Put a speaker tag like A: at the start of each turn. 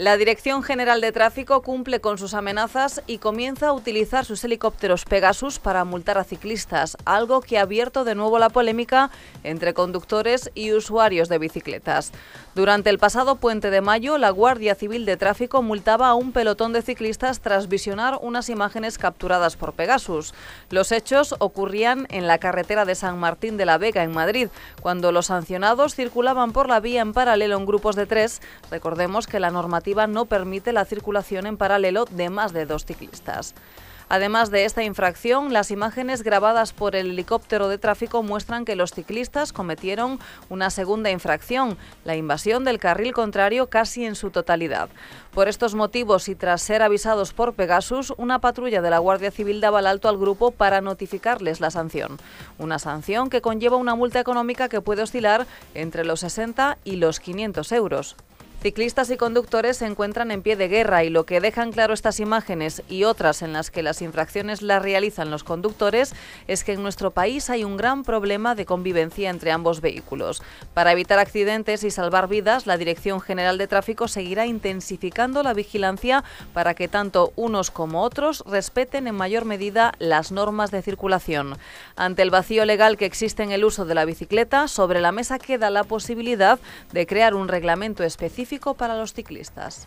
A: La Dirección General de Tráfico cumple con sus amenazas y comienza a utilizar sus helicópteros Pegasus para multar a ciclistas, algo que ha abierto de nuevo la polémica entre conductores y usuarios de bicicletas. Durante el pasado puente de mayo, la Guardia Civil de Tráfico multaba a un pelotón de ciclistas tras visionar unas imágenes capturadas por Pegasus. Los hechos ocurrían en la carretera de San Martín de la Vega, en Madrid, cuando los sancionados circulaban por la vía en paralelo en grupos de tres. Recordemos que la normativa no permite la circulación en paralelo de más de dos ciclistas. Además de esta infracción, las imágenes grabadas por el helicóptero de tráfico muestran que los ciclistas cometieron una segunda infracción, la invasión del carril contrario casi en su totalidad. Por estos motivos y tras ser avisados por Pegasus, una patrulla de la Guardia Civil daba el alto al grupo para notificarles la sanción. Una sanción que conlleva una multa económica que puede oscilar entre los 60 y los 500 euros. Ciclistas y conductores se encuentran en pie de guerra y lo que dejan claro estas imágenes y otras en las que las infracciones las realizan los conductores es que en nuestro país hay un gran problema de convivencia entre ambos vehículos. Para evitar accidentes y salvar vidas, la Dirección General de Tráfico seguirá intensificando la vigilancia para que tanto unos como otros respeten en mayor medida las normas de circulación. Ante el vacío legal que existe en el uso de la bicicleta, sobre la mesa queda la posibilidad de crear un reglamento específico para los ciclistas.